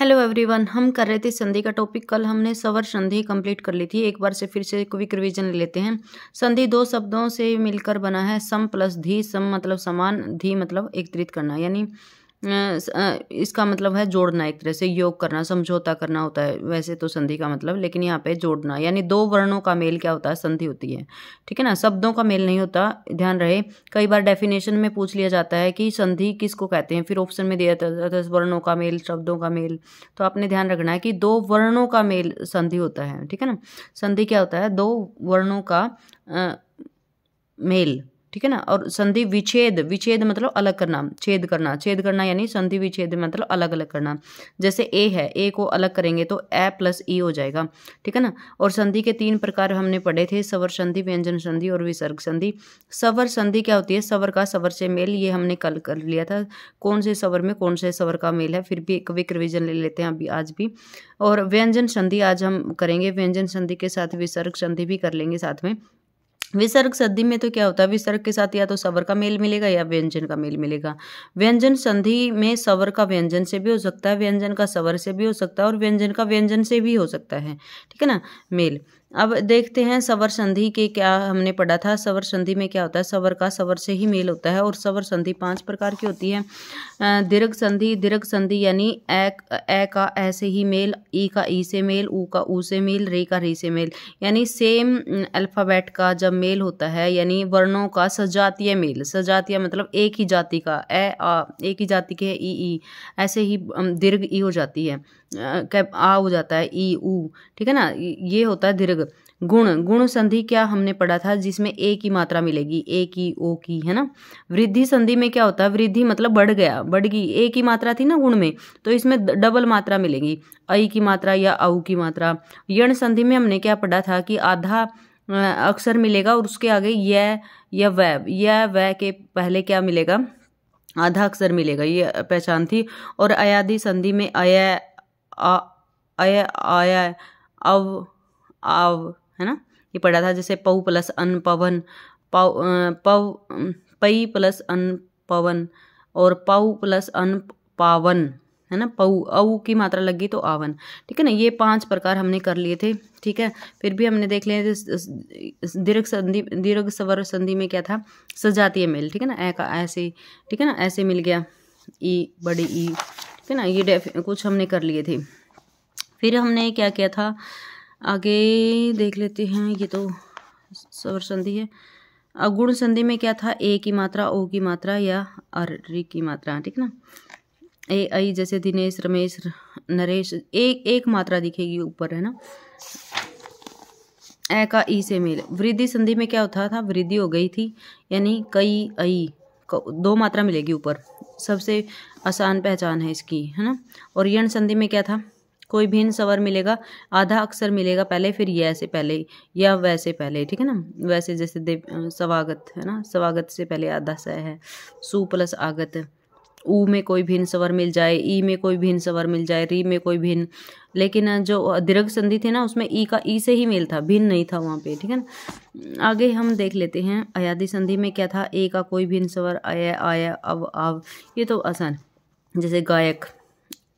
hello everyone हम कर रहे थे संधि का टॉपिक कल हमने सवर संधि कंप्लीट कर ली थी एक बार से फिर से क्विक रिवीजन ले लेते हैं संधि दो शब्दों से मिलकर बना है सम प्लस धी सम मतलब समान धी मतलब एकत्रित करना यानी इसका मतलब है जोड़ना एक तरह से योग करना समझौता करना होता है वैसे तो संधि का मतलब लेकिन यहाँ पे जोड़ना यानी दो वर्णों का मेल क्या होता है संधि होती है ठीक है ना शब्दों का मेल नहीं होता ध्यान रहे कई बार डेफिनेशन में पूछ लिया जाता है कि संधि किसको कहते हैं फिर ऑप्शन में दिया जाता है वर्णों का मेल शब्दों का मेल तो आपने ध्यान रखना है कि दो वर्णों का मेल संधि होता है ठीक है ना संधि क्या होता है दो वर्णों का आ, मेल ठीक है ना और संधि विच्छेद विच्छेद मतलब अलग करना छेद करना छेद करना यानी संधि विच्छेद मतलब अलग अलग करना जैसे ए है ए को अलग करेंगे तो ए प्लस ई हो जाएगा ठीक है ना और संधि के तीन प्रकार हमने पढ़े थे सवर संधि व्यंजन संधि और विसर्ग संधि सवर संधि क्या होती है सवर का सवर से मेल ये हमने कल कर लिया था कौन से सवर में कौन से सवर का मेल है फिर भी एक विक रिविजन ले लेते हैं अभी आज भी और व्यंजन संधि आज हम करेंगे व्यंजन संधि के साथ विसर्ग संधि भी कर लेंगे साथ में विसर्ग संधि में तो क्या होता है विसर्ग के साथ या तो सवर का मेल मिलेगा या व्यंजन का मेल मिलेगा व्यंजन संधि में सवर का व्यंजन से भी हो सकता है व्यंजन का सवर से भी हो सकता है और व्यंजन का व्यंजन से भी हो सकता है ठीक है ना मेल अब देखते हैं सवर संधि के क्या हमने पढ़ा था सवर संधि में क्या होता है सवर का सवर से ही मेल होता है और सवर संधि पांच प्रकार की होती है दीर्घ संधि दीर्घ संधि यानी ए ए का ए से ही मेल ई का ई से मेल ऊ का ऊ से मेल रे का रे से मेल यानी सेम अल्फ़ाबेट का जब मेल होता है यानी वर्णों का सजातीय मेल सजातीय मतलब एक ही जाति का ए आ एक ही जाति के ई ई ऐसे ही दीर्घ ई हो जाती है आ हो जाता है ई ऊ ठीक है ना ये होता है दीर्घ गुण गुण संधि क्या हमने पढ़ा था जिसमें ए की मात्रा मिलेगी ए की ओ की है ना वृद्धि संधि में क्या होता है वृद्धि मतलब बढ़ गया बढ़ गई ए की मात्रा थी ना गुण में तो इसमें डबल मात्रा मिलेगी ऐ की मात्रा या औ की मात्रा यण संधि में हमने क्या पढ़ा था कि आधा अक्षर मिलेगा और उसके आगे य या वै य वह के पहले क्या मिलेगा आधा अक्षर मिलेगा ये पहचान थी और अयादि संधि में अय अय आय अव आव है ना ये पढ़ा था जैसे पऊ प्लस अन पवन पव पई प्लस अन पवन और पव प्लस अन पावन है ना पऊ अऊ की मात्रा लग गई तो आवन ठीक है ना ये पांच प्रकार हमने कर लिए थे ठीक है फिर भी हमने देख लिया दीर्घ संधि दीर्घ स्वर संधि में क्या था सजातीय मेल ठीक है ना ऐ का ऐसे ठीक है ना ऐसे मिल गया ई बड़ी ई ठीक है ना ये कुछ हमने कर लिए थे फिर हमने क्या किया था आगे देख लेते हैं ये तो स्वर संधि है अगुण संधि में क्या था ए की मात्रा ओ की मात्रा या अर की मात्रा ठीक ना ए आई जैसे दिनेश रमेश नरेश एक एक मात्रा दिखेगी ऊपर है ना ए का ई से मेल वृद्धि संधि में क्या होता था वृद्धि हो गई थी यानी कई आई दो मात्रा मिलेगी ऊपर सबसे आसान पहचान है इसकी है ना और यण संधि में क्या था कोई भिन्न स्वर सवर मिलेगा आधा अक्षर मिलेगा पहले फिर ये ऐसे पहले या वैसे पहले ठीक है ना वैसे जैसे देव स्वागत है ना स्वागत से पहले आधा स है सु प्लस आगत ऊ में कोई भिन्न सवर मिल जाए ई में कोई भिन्न सवर मिल जाए री में कोई भिन्न लेकिन जो दीर्घ संधि थी ना उसमें ई का ई से ही मेल था भिन्न नहीं था वहाँ पे ठीक है ना आगे हम देख लेते हैं अयाधि संधि में क्या था ए का कोई भिन्न सवर आया आया अब आव ये तो आसान जैसे गायक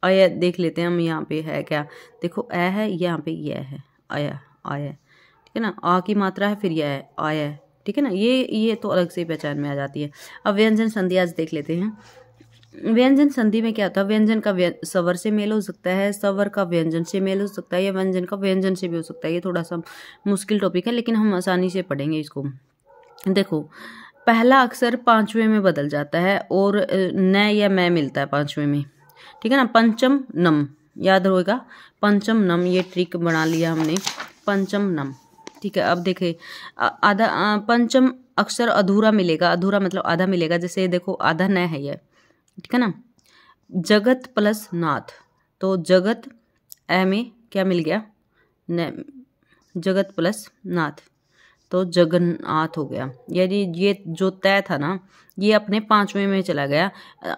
आया देख लेते हैं हम यहाँ पे है क्या देखो ए है यहाँ पे यह है आया आया ठीक है ना आ की मात्रा है फिर यह है आया ठीक है ना ये ये तो अलग से पहचान में आ जाती है अब व्यंजन संधि आज देख लेते हैं व्यंजन संधि में क्या होता है व्यंजन का सवर से मेल हो सकता है सवर का व्यंजन से मेल हो सकता है या व्यंजन का व्यंजन से भी हो सकता है ये थोड़ा सा मुश्किल टॉपिक है लेकिन हम आसानी से पढ़ेंगे इसको देखो पहला अक्सर पांचवें में बदल जाता है और न या मैं मिलता है पांचवें में ठीक है ना पंचम नम याद होगा पंचम नम ये ट्रिक बना लिया हमने पंचम नम ठीक है अब देखे आधा पंचम अक्षर अधूरा मिलेगा अधूरा मतलब आधा मिलेगा जैसे देखो आधा न है ये ठीक है ना जगत प्लस नाथ तो जगत ए में क्या मिल गया न जगत प्लस नाथ तो जगन्नाथ हो गया यदि ये जो तय था ना ये अपने पांचवें में चला गया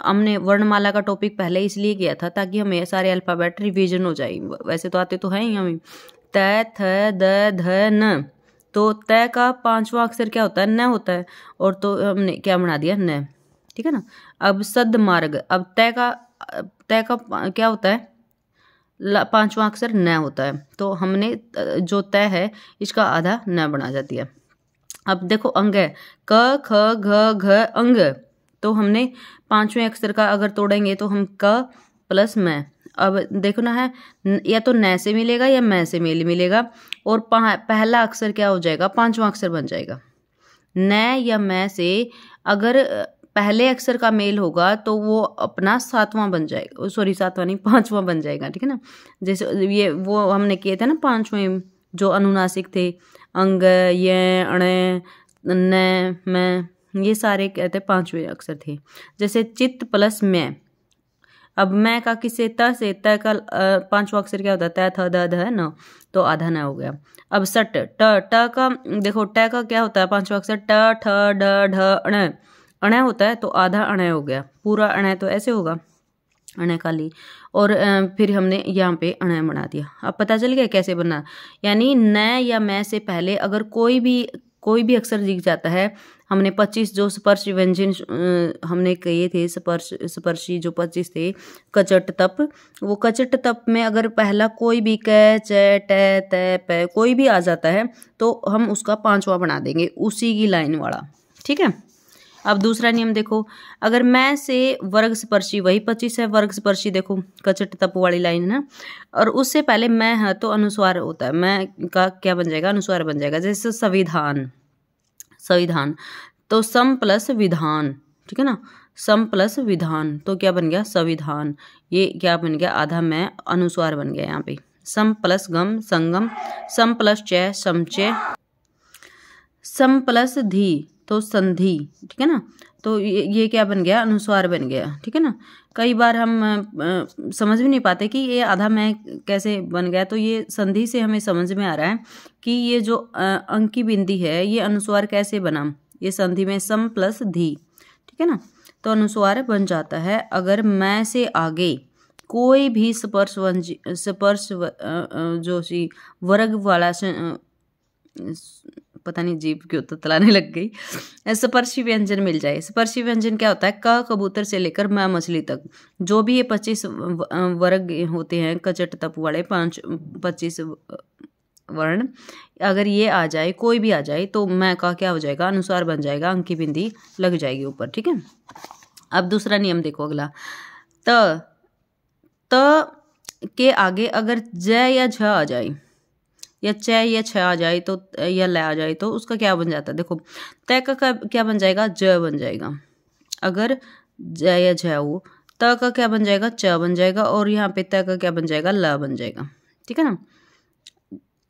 हमने वर्णमाला का टॉपिक पहले इसलिए किया था ताकि हमें सारे अल्फ़ाबेट रिवीजन हो जाए वैसे तो आते तो हैं ही हमें तय थ द ध न तो तय का पांचवा अक्षर क्या होता है न होता है और तो हमने क्या बना दिया न ठीक है ना अब सद मार्ग अब तय का तय का क्या होता है पांचवा अक्षर न होता है तो हमने जो तय है इसका आधा न बना जाती है अब देखो अंग है क ख घ घ अंग तो हमने पांचवें अक्षर का अगर तोड़ेंगे तो हम क प्लस मैं अब देखो ना है या तो न से मिलेगा या मैं से मेल मिलेगा और पहला अक्षर क्या हो जाएगा पांचवा अक्षर बन जाएगा न या मैं से अगर पहले अक्षर का मेल होगा तो वो अपना सातवां बन जाएगा सॉरी सातवां नहीं पांचवां बन जाएगा ठीक है ना जैसे ये वो हमने किए थे ना पांचवें जो अनुनासिक थे अंग ये अण न मैं ये सारे कहते पांचवें अक्षर थे जैसे चित्त प्लस मैं अब मैं का किसे त से त का पांचवा अक्षर क्या होता है त थ ध न तो आधा न हो गया अब सट ट ट का देखो ट का क्या होता है पांचवा अक्षर ट ठ ढ ढ ण अणय होता है तो आधा अणय हो गया पूरा अणय तो ऐसे होगा अणय काली और फिर हमने यहाँ पे अणय बना दिया अब पता चल गया कैसे बना यानी न या मैं से पहले अगर कोई भी कोई भी अक्षर दिख जाता है हमने पच्चीस जो स्पर्श व्यंजन हमने कहे थे स्पर्श स्पर्शी जो पच्चीस थे कचट तप वो कचट तप में अगर पहला कोई भी कै च ट कोई भी आ जाता है तो हम उसका पांचवा बना देंगे उसी की लाइन वाला ठीक है अब दूसरा नियम देखो अगर मैं से वर्ग स्पर्शी वही पच्चीस है वर्ग स्पर्शी देखो कचट तप वाली लाइन है ना और उससे पहले मैं है तो अनुस्वार होता है मैं का क्या बन जाएगा अनुस्वार बन जाएगा जैसे संविधान संविधान तो सम प्लस विधान ठीक है ना सम प्लस विधान तो क्या बन गया संविधान ये क्या बन गया आधा मैं अनुस्वार बन गया यहाँ पे सम प्लस गम संगम सम प्लस चय समचय सम प्लस धी तो संधि ठीक है ना तो ये ये क्या बन गया अनुस्वार बन गया ठीक है ना कई बार हम आ, समझ भी नहीं पाते कि ये आधा मैं कैसे बन गया तो ये संधि से हमें समझ में आ रहा है कि ये जो अंक की बिंदी है ये अनुस्वार कैसे बना ये संधि में सम प्लस धी ठीक है ना तो अनुस्वार बन जाता है अगर मैं से आगे कोई भी स्पर्श स्पर्श जो सी वर्ग वाला पता नहीं जीप क्यों तो तलाने लग गई स्पर्शी व्यंजन मिल जाए स्पर्शी व्यंजन क्या होता है क कबूतर से लेकर म मछली तक जो भी ये पच्चीस वर्ग होते हैं कचट तप वाले पाँच पच्चीस वर्ण अगर ये आ जाए कोई भी आ जाए तो मैं का क्या हो जाएगा अनुसार बन जाएगा अंक की बिंदी लग जाएगी ऊपर ठीक है अब दूसरा नियम देखो अगला त त के आगे अगर ज या झ आ जाए या चय या छ आ जाए तो या ल आ जाए तो उसका क्या बन जाता है देखो तय का क्या बन जाएगा ज बन जाएगा अगर ज या झ हो त का क्या बन जाएगा च बन जाएगा और यहाँ पे त का क्या बन जाएगा ल बन जाएगा ठीक है ना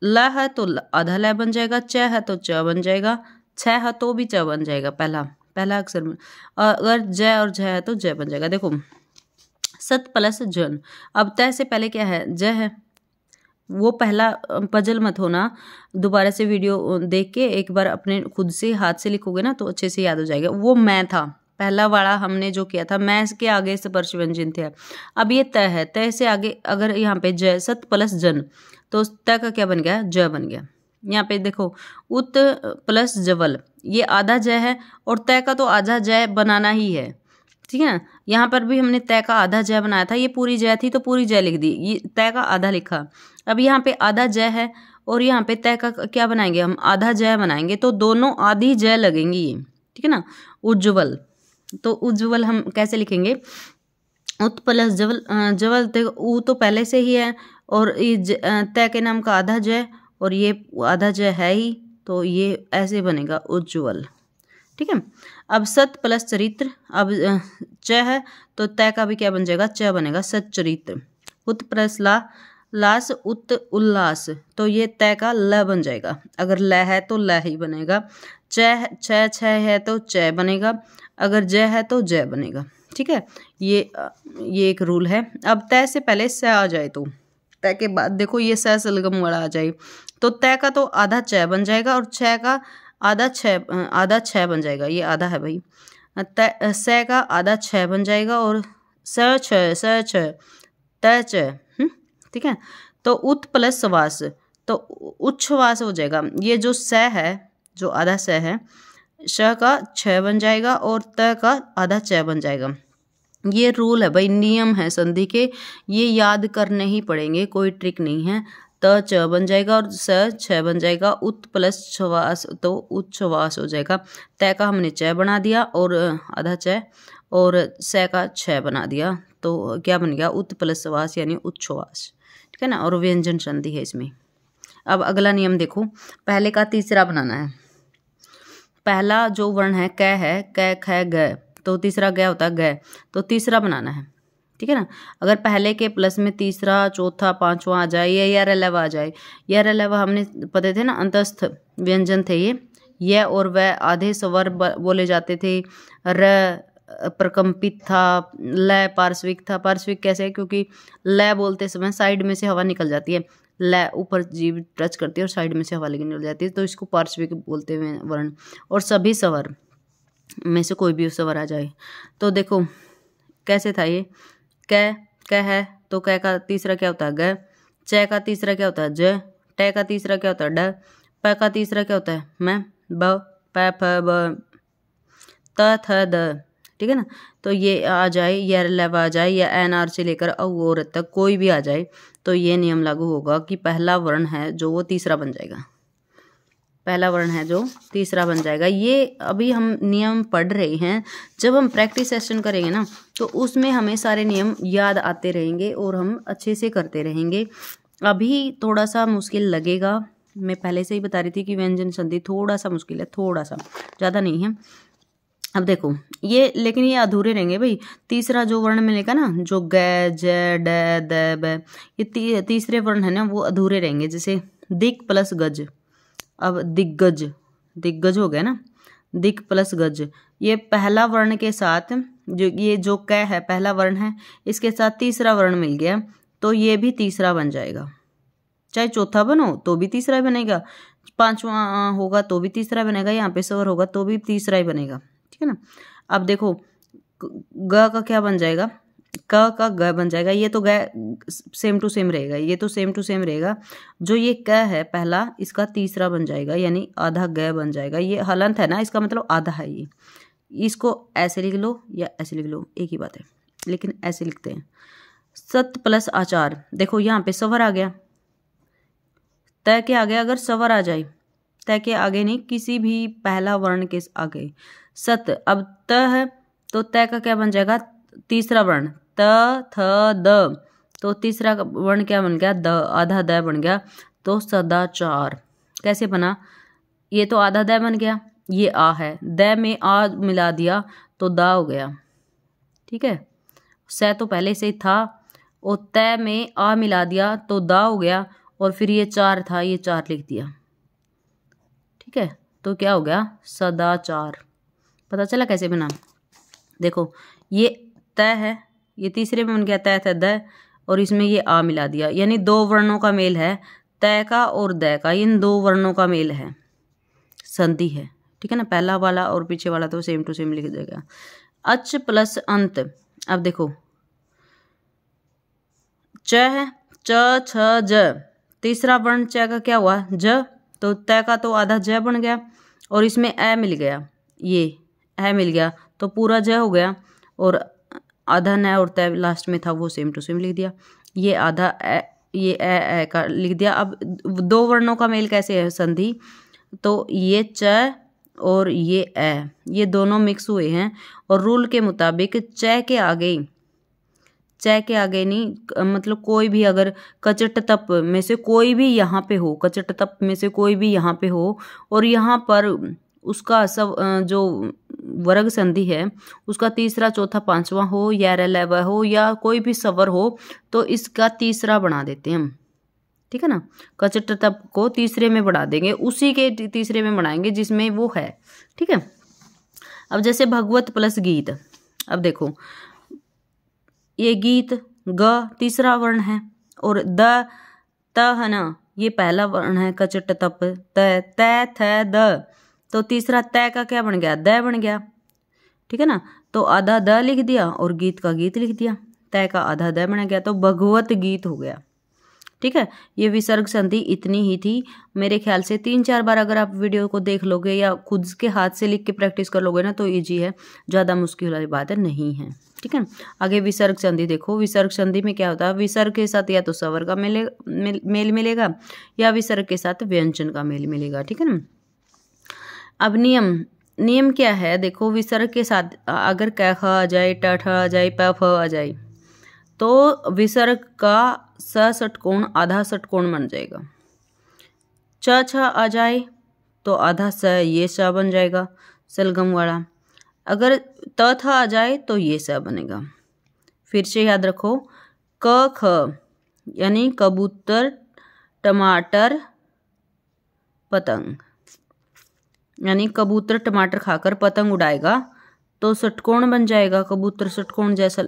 ल है तो आधा ल बन जाएगा च है तो च बन जाएगा छ है तो भी च बन जाएगा पहला पहला अक्षर में अगर जय और झ है तो जय बन जाएगा देखो सत प्लस जन अब तय से पहले क्या है जय है वो पहला पजल मत होना दोबारा से वीडियो देख के एक बार अपने खुद से हाथ से लिखोगे ना तो अच्छे से याद हो जाएगा वो मैं था पहला वाला हमने जो किया था मैं इसके आगे स्पर्श व्यंजन थे अब ये तय है तय से आगे अगर यहाँ पे जय सत प्लस जन तो तय का क्या बन गया जय बन गया यहाँ पे देखो उत प्लस जवल ये आधा जय है और तय का तो आधा जय बनाना ही है ठीक है यहाँ पर भी हमने तय का आधा जय बनाया था ये पूरी जय थी तो पूरी जय लिख दी ये तय का आधा लिखा अब यहाँ पे आधा जय है और यहाँ पे तय का क्या बनाएंगे हम आधा जय बनाएंगे तो दोनों आधी जय लगेंगी ये ठीक है ना उज्ज्वल तो उज्ज्वल हम कैसे लिखेंगे उत प्लस जवल जवल ते तो ऊ तो पहले से ही है और ये तय के नाम का आधा जय और ये आधा जय है ही तो ये ऐसे बनेगा उज्ज्वल ठीक है अब सत प्लस चरित्र अब च है तो तय का भी क्या बन जाएगा च बनेगा सत चरित्र उत प्लस ला लास उत उल्लास तो ये तय का ल बन जाएगा अगर ल है तो ल ही बनेगा च छ छ है तो च बनेगा अगर ज है तो ज बनेगा ठीक है ये ये एक रूल है अब तय से पहले स आ जाए तो तय के बाद देखो ये स सलगम वाला आ जाए तो तय का तो आधा च बन जाएगा और छ का आधा छः आधा छः बन जाएगा ये आधा है भाई स का आधा छः बन जाएगा और स छ स छ त छः हम्म, ठीक है तो उत प्लस वास तो उच्छवास हो जाएगा ये जो स है जो आधा स है स का छः बन जाएगा और त का आधा छः बन जाएगा ये रूल है भाई नियम है संधि के ये याद करने ही पड़ेंगे कोई ट्रिक नहीं है त च बन जाएगा और स छ बन जाएगा उत प्लस छवास तो उत छवास हो जाएगा तय का हमने च बना दिया और आधा च और स का छ बना दिया तो क्या बन गया उत प्लस छवास यानी उच्छवास ठीक है ना और व्यंजन संधि है इसमें अब अगला नियम देखो पहले का तीसरा बनाना है पहला जो वर्ण है क है क ख ग तो तीसरा गय होता है ग तो तीसरा बनाना है ठीक है ना अगर पहले के प्लस में तीसरा चौथा पांचवा आ जाए या यार अलावा आ जाए यार अलावा हमने पते थे ना अंतस्थ व्यंजन थे ये यह और वह आधे स्वर बोले जाते थे र प्रकंपित था लय पार्श्विक था पार्श्विक कैसे है क्योंकि लय बोलते समय साइड में से हवा निकल जाती है लय ऊपर जीव टच करती है और साइड में से हवा निकल जाती है तो इसको पार्श्विक बोलते हैं वर्ण और सभी सवर में से कोई भी सवर आ जाए तो देखो कैसे था ये क क है तो क का तीसरा क्या होता है ग च का तीसरा क्या होता है ज ट का तीसरा क्या होता है ड प का तीसरा क्या होता है मैं ब प फ ब त थ द ठीक है ना तो ये आ जाए या लव आ जाए या एन आर से लेकर अ तक कोई भी आ जाए तो ये नियम लागू होगा कि पहला वर्ण है जो वो तीसरा बन जाएगा पहला वर्ण है जो तीसरा बन जाएगा ये अभी हम नियम पढ़ रहे हैं जब हम प्रैक्टिस सेशन करेंगे ना तो उसमें हमें सारे नियम याद आते रहेंगे और हम अच्छे से करते रहेंगे अभी थोड़ा सा मुश्किल लगेगा मैं पहले से ही बता रही थी कि व्यंजन संधि थोड़ा सा मुश्किल है थोड़ा सा ज़्यादा नहीं है अब देखो ये लेकिन ये अधूरे रहेंगे भाई तीसरा जो वर्ण मिलेगा ना जो ग ज ड ये ती, तीसरे वर्ण है ना वो अधूरे रहेंगे जैसे दिक प्लस गज अब दिग्गज दिग्गज हो गया ना दिग प्लस गज ये पहला वर्ण के साथ जो ये जो कह है पहला वर्ण है इसके साथ तीसरा वर्ण मिल गया तो ये भी तीसरा बन जाएगा चाहे चौथा बनो तो भी तीसरा ही बनेगा पांचवा होगा तो भी तीसरा बनेगा यहाँ पे सवर होगा तो भी तीसरा ही बनेगा ठीक है ना अब देखो ग का क्या बन जाएगा क का ग बन जाएगा ये तो ग सेम टू सेम रहेगा ये तो सेम टू सेम रहेगा जो ये क है पहला इसका तीसरा बन जाएगा यानी आधा ग बन जाएगा ये हलंत है ना इसका मतलब आधा है ये इसको ऐसे लिख लो या ऐसे लिख लो एक ही बात है लेकिन ऐसे लिखते हैं सत प्लस आचार देखो यहाँ पे सवर आ गया तय के आगे अगर सवर आ जाए तय के आगे नहीं किसी भी पहला वर्ण के आगे सत अब त है तो तय का क्या बन जाएगा तीसरा वर्ण त थ द तो तीसरा वर्ण क्या बन गया द आधा द बन गया तो सदाचार कैसे बना ये तो आधा द बन गया ये आ है द में आ मिला दिया तो दा हो गया ठीक है स तो पहले से ही था और तय में आ मिला दिया तो दा हो गया और फिर ये चार था ये चार लिख दिया ठीक है तो क्या हो गया सदाचार पता चला कैसे बना देखो ये तय है ये तीसरे में उनके तय था द और इसमें ये आ मिला दिया यानी दो वर्णों का मेल है तय का और दय का इन दो वर्णों का मेल है संधि है ठीक है ना पहला वाला और पीछे वाला तो सेम टू सेम लिख देगा अच प्लस अंत अब देखो च है च छ ज तीसरा वर्ण च का क्या हुआ ज तो तय का तो आधा ज बन गया और इसमें ए मिल गया ये ए मिल गया तो पूरा ज हो गया और आधा न और तय लास्ट में था वो सेम टू सेम लिख दिया ये आधा ए, ये ए, ए का लिख दिया अब दो वर्णों का मेल कैसे है संधि तो ये च और ये ए ये दोनों मिक्स हुए हैं और रूल के मुताबिक च के आगे चय के आगे नहीं मतलब कोई भी अगर कचट तप में से कोई भी यहाँ पे हो कचट तप में से कोई भी यहाँ पे हो और यहाँ पर उसका सब जो वर्ग संधि है उसका तीसरा चौथा पांचवा हो या रेलेवा हो या कोई भी सवर हो तो इसका तीसरा बना देते हैं हम ठीक है ना कचट तप को तीसरे में बढ़ा देंगे उसी के तीसरे में बनाएंगे जिसमें वो है ठीक है अब जैसे भगवत प्लस गीत अब देखो ये गीत ग तीसरा वर्ण है और द त है ना ये पहला वर्ण है कचट तप त तै थ द तो तीसरा तय का क्या बन गया द बन गया ठीक है ना तो आधा द लिख दिया और गीत का गीत लिख दिया तय का आधा द बन गया तो भगवत गीत हो गया ठीक है ये विसर्ग संधि इतनी ही थी मेरे ख्याल से तीन चार बार अगर आप वीडियो को देख लोगे या खुद के हाथ से लिख के प्रैक्टिस कर लोगे ना तो ईजी है ज़्यादा मुश्किल वाली बात नहीं है ठीक है आगे विसर्ग संधि देखो विसर्ग संधि में क्या होता है विसर्ग के साथ या तो सवर का मेले मेल मिलेगा या विसर्ग के साथ व्यंजन का मेल मिलेगा ठीक है ना अब नियम नियम क्या है देखो विसर्ग के साथ अगर ख आ जाए ठ आ जाए प फ आ जाए तो विसर्ग का स षटकोण आधा षटकोण बन जाएगा च छ आ जाए तो आधा स ये स बन जाएगा सलगम वाला अगर त थ आ जाए तो ये स बनेगा फिर से याद रखो क ख यानी कबूतर टमाटर पतंग यानी कबूतर टमाटर खाकर पतंग उड़ाएगा तो सटकोण बन जाएगा कबूतर सटकोण जैसा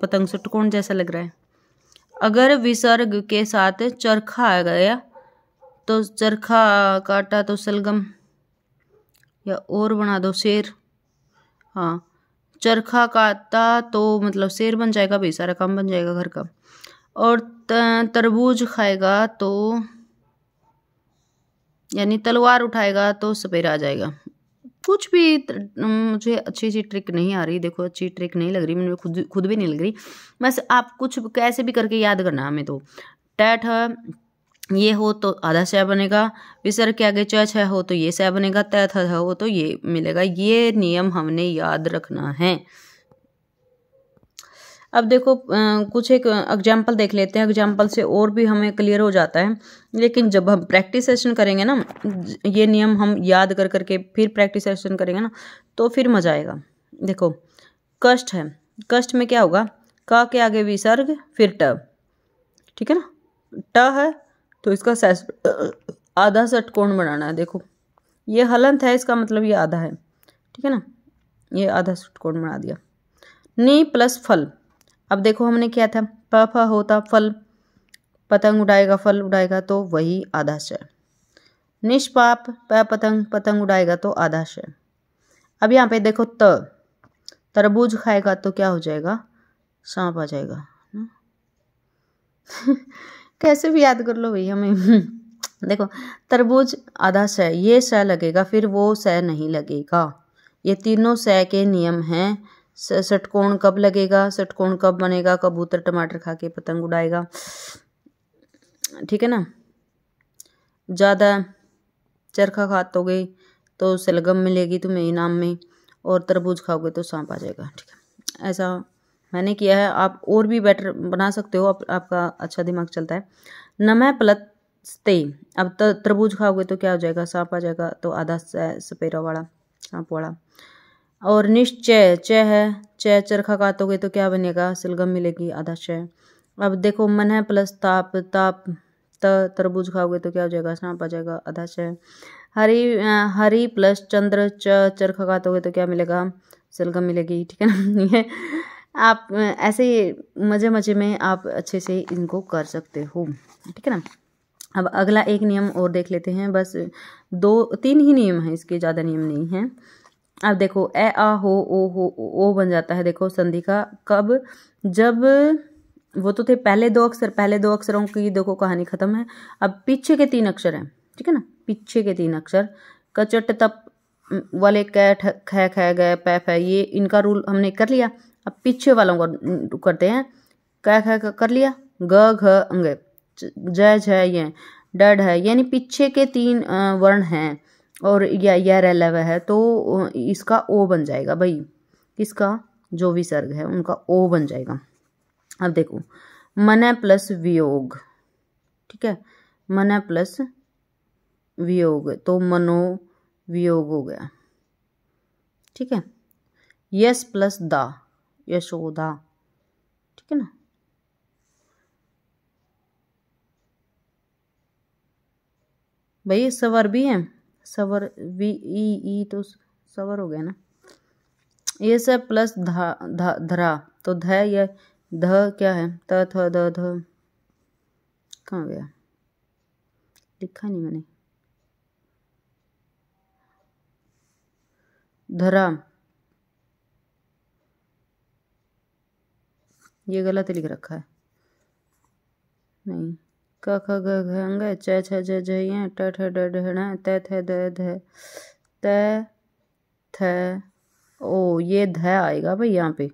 पतंग सटकोण जैसा लग रहा है अगर विसर्ग के साथ चरखा आ गया तो चरखा काटा तो सलगम या और बना दो शेर हाँ चरखा काटा तो मतलब शेर बन जाएगा भाई सारा काम बन जाएगा घर का और तरबूज खाएगा तो यानी तलवार उठाएगा तो सपेरा आ जाएगा कुछ भी मुझे अच्छी अच्छी ट्रिक नहीं आ रही देखो अच्छी ट्रिक नहीं लग रही मैंने खुद खुद भी नहीं लग रही बस आप कुछ कैसे भी करके याद करना हमें तो टैट है ये हो तो आधा सह बनेगा विसर के आगे च छह हो तो ये सह बनेगा तय था हो तो ये मिलेगा ये नियम हमने याद रखना है अब देखो कुछ एक एग्जाम्पल देख लेते हैं एग्जाम्पल से और भी हमें क्लियर हो जाता है लेकिन जब हम प्रैक्टिस सेशन करेंगे ना ये नियम हम याद कर करके फिर प्रैक्टिस सेशन करेंगे ना तो फिर मजा आएगा देखो कष्ट है कष्ट में क्या होगा क के आगे विसर्ग फिर ट ठीक है ना ट है तो इसका आधा षटकोण बनाना है देखो ये हलंत है इसका मतलब ये आधा है ठीक है ना ये आधा षटकोण बना दिया नी प्लस फल अब देखो हमने क्या था प फ होता फल पतंग उड़ाएगा फल उड़ाएगा तो वही आधा शय निष्पाप प पतंग पतंग उड़ाएगा तो आधा शय अब यहाँ पे देखो त तरबूज खाएगा तो क्या हो जाएगा सांप आ जाएगा कैसे भी याद कर लो भैया हमें देखो तरबूज आधा सह ये सह लगेगा फिर वो सह नहीं लगेगा ये तीनों सह के नियम हैं षटकोण कब लगेगा षटकोण कब बनेगा कबूतर टमाटर खा के पतंग उड़ाएगा ठीक है ना ज़्यादा चरखा खातोगे तो सलगम मिलेगी तुम्हें इनाम में और तरबूज खाओगे तो सांप आ जाएगा ठीक है ऐसा मैंने किया है आप और भी बेटर बना सकते हो आप, आपका अच्छा दिमाग चलता है नमय पलते अब तरबूज खाओगे तो क्या हो जाएगा सांप आ जाएगा तो आधा सपेरा वाला सांप वाला और निश्चय चय है चय चरखा काटोगे तो क्या बनेगा सिलगम मिलेगी आधा चय अब देखो मन है प्लस ताप ताप त तरबूज खाओगे तो क्या हो जाएगा सांप आ जाएगा आधा चय हरी हरी प्लस चंद्र च चरखा काटोगे तो क्या मिलेगा सिलगम मिलेगी ठीक है ना ये आप ऐसे मज़े मज़े में आप अच्छे से इनको कर सकते हो ठीक है ना अब अगला एक नियम और देख लेते हैं बस दो तीन ही नियम हैं इसके ज़्यादा नियम नहीं हैं अब देखो ए आ हो ओ हो ओ बन जाता है देखो संधि का कब जब वो तो थे पहले दो अक्षर पहले दो अक्षरों की देखो कहानी खत्म है अब पीछे के तीन अक्षर हैं ठीक है ना पीछे के तीन अक्षर कचट तप वाले कैठ ख ख गए पै फै ये इनका रूल हमने कर लिया अब पीछे वालों को करते हैं कै ख कर लिया ग घ अंग जय झ ये डड है यानी पीछे के तीन वर्ण हैं और या या रेलव है तो इसका ओ बन जाएगा भाई इसका जो विसर्ग है उनका ओ बन जाएगा अब देखो मन प्लस वियोग ठीक है मन प्लस वियोग तो मनो वियोग हो गया ठीक है यस प्लस दा यशोदा ठीक है ना भाई सवर भी है सवर वी ई ई तो सवर हो गया ना ये सब प्लस धा धा धरा तो ध या ध क्या है त थ ध ध कहाँ गया लिखा नहीं मैंने धरा ये गलत लिख रखा है नहीं क ख ग घ ङ च छ झ झ ञ ट ठ ड ढ ण त थ द ध त थ ओ ये ध आएगा भाई यहाँ पे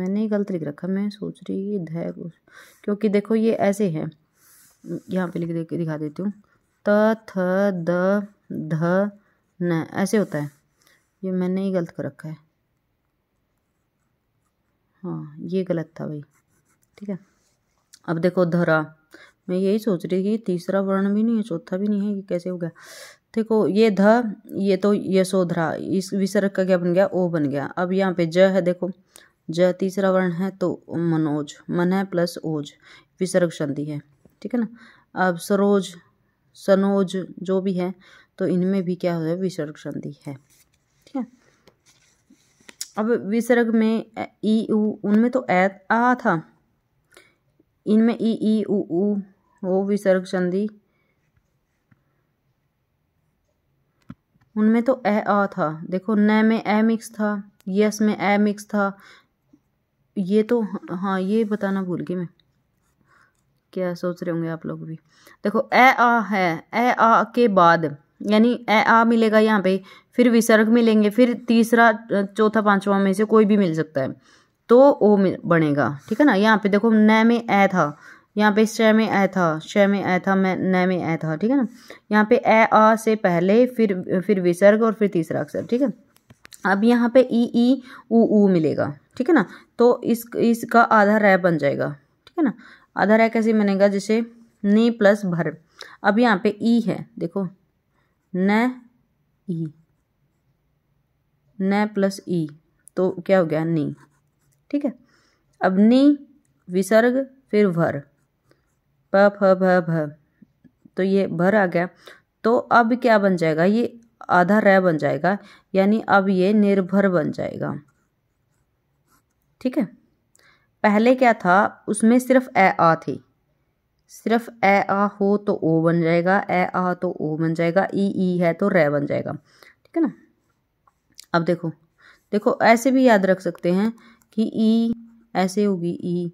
मैंने ही गलत लिख रखा मैं सोच रही ये ध क्योंकि देखो ये ऐसे है यहाँ पे लिख दे दिखा देती हूँ त थ द ध न ऐसे होता है ये मैंने ही गलत कर रखा है हाँ ये गलत था भाई ठीक है अब देखो धरा मैं यही सोच रही कि तीसरा वर्ण भी नहीं है चौथा भी नहीं है ये कैसे हो गया देखो ये ध ये तो यशोधरा इस विसर्ग का क्या बन गया ओ बन गया अब यहाँ पे ज है देखो ज तीसरा वर्ण है तो मनोज मन है प्लस ओज विसर्ग संधि है ठीक है ना अब सरोज सनोज जो भी है तो इनमें भी क्या हो गया विसर्ग संधि है ठीक है अब विसर्ग में ई उनमें तो ए आ था इनमें ई ई उ वो विसर्ग संधि उनमें तो ए आ था देखो न में ए मिक्स था यस में ए मिक्स था ये तो हाँ ये बताना भूल गई मैं क्या सोच रहे होंगे आप लोग भी देखो ए आ है ए आ के बाद यानी ए आ मिलेगा यहाँ पे फिर विसर्ग मिलेंगे फिर तीसरा चौथा पांचवा में से कोई भी मिल सकता है तो ओ बनेगा ठीक है ना यहाँ पे देखो न में ए था यहाँ पे श में ए था श में ए था मैं न में ए था ठीक है ना यहाँ पे ए आ से पहले फिर फिर विसर्ग और फिर तीसरा अक्षर ठीक है अब यहाँ पे ई ई ऊ ऊ मिलेगा ठीक है ना तो इस इसका आधा रह बन जाएगा ठीक है ना आधा रह कैसे बनेगा जैसे ने प्लस भर अब यहाँ पे ई है देखो न ई न प्लस ई तो क्या हो गया नी ठीक है अब नी विसर्ग फिर भर प फ भ भ तो ये भर आ गया तो अब क्या बन जाएगा ये आधा रह बन जाएगा यानी अब ये निर्भर बन जाएगा ठीक है पहले क्या था उसमें सिर्फ ए आ थी सिर्फ ए आ हो तो ओ बन जाएगा ए आ तो ओ बन जाएगा ई ई है तो रह बन जाएगा ठीक है ना अब देखो देखो ऐसे भी याद रख सकते हैं कि ई ऐसे होगी ई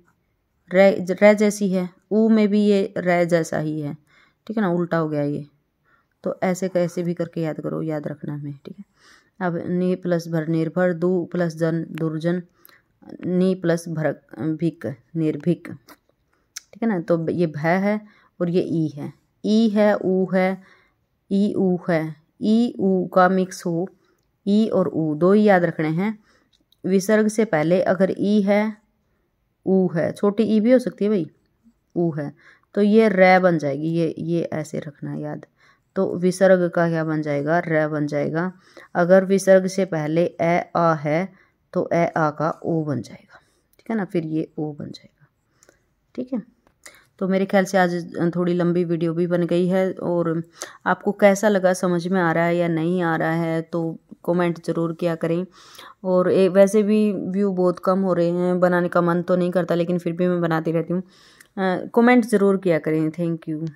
रह जैसी है ऊ में भी ये रह जैसा ही है ठीक है ना उल्टा हो गया ये तो ऐसे कैसे भी करके याद करो याद रखना हमें ठीक है अब नी प्लस भर निर्भर दू प्लस जन दुर्जन नी प्लस भर भिक निर्भिक ठीक है ना तो ये भय है और ये ई है ई है ऊ है ई ऊ है ई ऊ का मिक्स हो ई और ऊ दो ही याद रखने हैं विसर्ग से पहले अगर ई है ऊ है छोटी ई भी हो सकती है भाई ऊ है तो ये रै बन जाएगी ये ये ऐसे रखना याद तो विसर्ग का क्या बन जाएगा रै बन जाएगा अगर विसर्ग से पहले ए आ है तो ए आ का ओ बन जाएगा ठीक है ना फिर ये ओ बन जाएगा ठीक है तो मेरे ख्याल से आज थोड़ी लंबी वीडियो भी बन गई है और आपको कैसा लगा समझ में आ रहा है या नहीं आ रहा है तो कमेंट ज़रूर किया करें और ए, वैसे भी व्यू बहुत कम हो रहे हैं बनाने का मन तो नहीं करता लेकिन फिर भी मैं बनाती रहती हूँ कमेंट ज़रूर किया करें थैंक यू